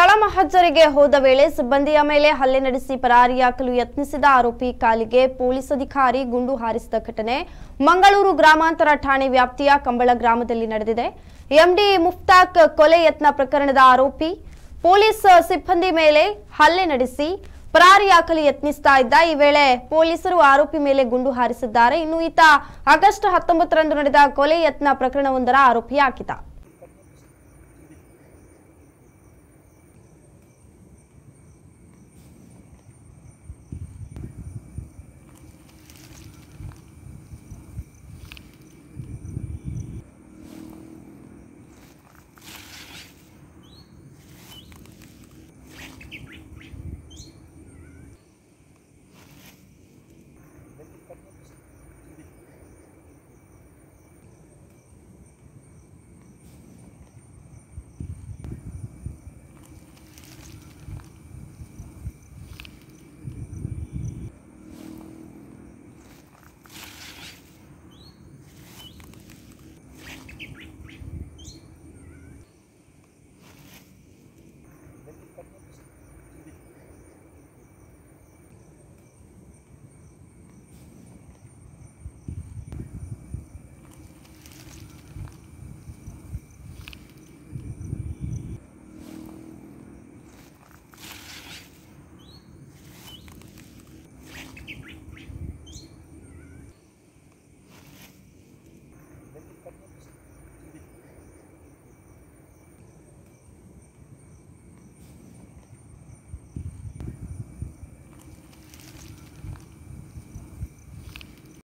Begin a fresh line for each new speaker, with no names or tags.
ಸ್ಥಳ ಹೋದ ವೇಳೆ ಸಿಬ್ಬಂದಿಯ ಮೇಲೆ ಹಲ್ಲೆ ನಡೆಸಿ ಪರಾರಿಯಾಗಲು ಯತ್ನಿಸಿದ ಆರೋಪಿ ಕಾಲಿಗೆ ಪೊಲೀಸ್ ಅಧಿಕಾರಿ ಗುಂಡು ಹಾರಿಸಿದ ಘಟನೆ ಮಂಗಳೂರು ಗ್ರಾಮಾಂತರ ಠಾಣೆ ವ್ಯಾಪ್ತಿಯ ಕಂಬಳ ಗ್ರಾಮದಲ್ಲಿ ನಡೆದಿದೆ ಎಂಡಿ ಮುಫ್ತಾಕ್ ಕೊಲೆ ಯತ್ನ ಪ್ರಕರಣದ ಆರೋಪಿ ಪೊಲೀಸ್ ಸಿಬ್ಬಂದಿ ಮೇಲೆ ಹಲ್ಲೆ ನಡೆಸಿ ಪರಾರಿಯಾಗಲು ಯತ್ನಿಸ್ತಾ ಇದ್ದ ಈ ವೇಳೆ ಪೊಲೀಸರು ಆರೋಪಿ ಮೇಲೆ ಗುಂಡು ಹಾರಿಸಿದ್ದಾರೆ ಇನ್ನು ಈತ ಆಗಸ್ಟ್ ಹತ್ತೊಂಬತ್ತರಂದು ನಡೆದ ಕೊಲೆ ಯತ್ನ ಪ್ರಕರಣವೊಂದರ ಆರೋಪಿಯಾಗಿದ್ದ